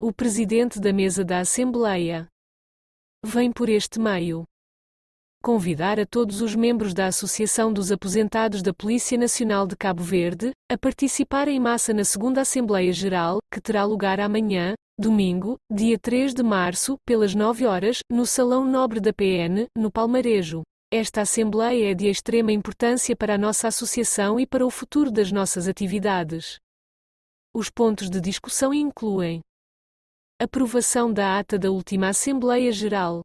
O presidente da mesa da Assembleia vem por este meio convidar a todos os membros da Associação dos Aposentados da Polícia Nacional de Cabo Verde a participar em massa na segunda Assembleia Geral, que terá lugar amanhã, domingo, dia 3 de março, pelas 9 horas, no Salão Nobre da PN, no Palmarejo. Esta Assembleia é de extrema importância para a nossa associação e para o futuro das nossas atividades. Os pontos de discussão incluem Aprovação da ata da última Assembleia Geral.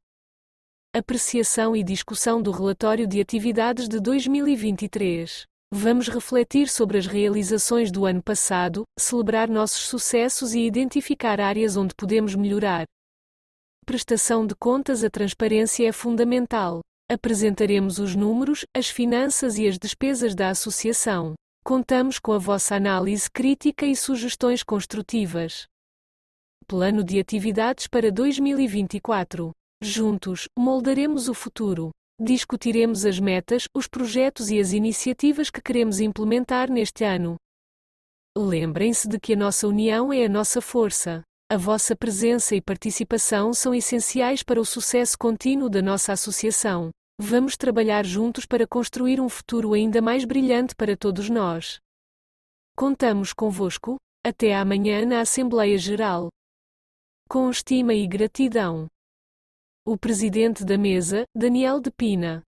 Apreciação e discussão do relatório de atividades de 2023. Vamos refletir sobre as realizações do ano passado, celebrar nossos sucessos e identificar áreas onde podemos melhorar. Prestação de contas A transparência é fundamental. Apresentaremos os números, as finanças e as despesas da associação. Contamos com a vossa análise crítica e sugestões construtivas. Plano de Atividades para 2024. Juntos, moldaremos o futuro. Discutiremos as metas, os projetos e as iniciativas que queremos implementar neste ano. Lembrem-se de que a nossa união é a nossa força. A vossa presença e participação são essenciais para o sucesso contínuo da nossa associação. Vamos trabalhar juntos para construir um futuro ainda mais brilhante para todos nós. Contamos convosco. Até amanhã na Assembleia Geral com estima e gratidão. O presidente da mesa, Daniel de Pina